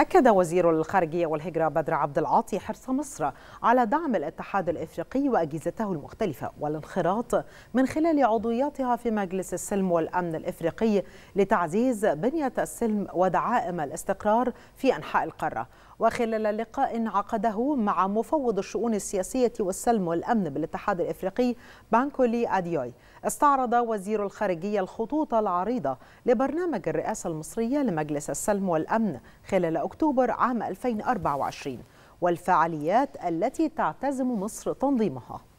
أكد وزير الخارجية والهجرة بدر عبد العاطي حرص مصر على دعم الاتحاد الإفريقي وأجهزته المختلفة والانخراط من خلال عضوياتها في مجلس السلم والأمن الإفريقي لتعزيز بنية السلم ودعائم الاستقرار في أنحاء القارة وخلال لقاء عقده مع مفوض الشؤون السياسية والسلم والأمن بالاتحاد الإفريقي بانكولي أديوي استعرض وزير الخارجية الخطوط العريضة لبرنامج الرئاسة المصرية لمجلس السلم والأمن خلال أكتوبر عام 2024 والفعاليات التي تعتزم مصر تنظيمها